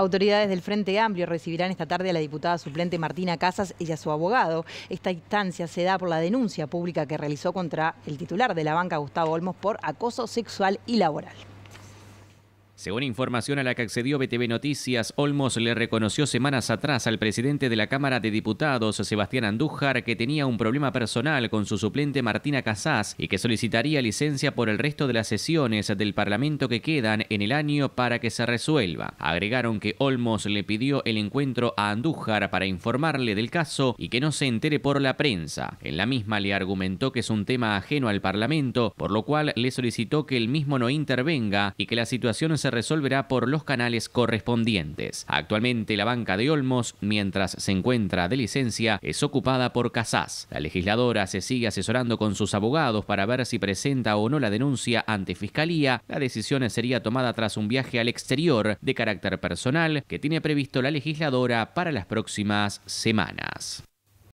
Autoridades del Frente Amplio recibirán esta tarde a la diputada suplente Martina Casas y a su abogado. Esta instancia se da por la denuncia pública que realizó contra el titular de la banca, Gustavo Olmos, por acoso sexual y laboral. Según información a la que accedió BTV Noticias, Olmos le reconoció semanas atrás al presidente de la Cámara de Diputados, Sebastián Andújar, que tenía un problema personal con su suplente Martina Casás y que solicitaría licencia por el resto de las sesiones del Parlamento que quedan en el año para que se resuelva. Agregaron que Olmos le pidió el encuentro a Andújar para informarle del caso y que no se entere por la prensa. En la misma le argumentó que es un tema ajeno al Parlamento, por lo cual le solicitó que el mismo no intervenga y que la situación se resolverá por los canales correspondientes. Actualmente la banca de Olmos, mientras se encuentra de licencia, es ocupada por Casas. La legisladora se sigue asesorando con sus abogados para ver si presenta o no la denuncia ante Fiscalía. La decisión sería tomada tras un viaje al exterior de carácter personal que tiene previsto la legisladora para las próximas semanas.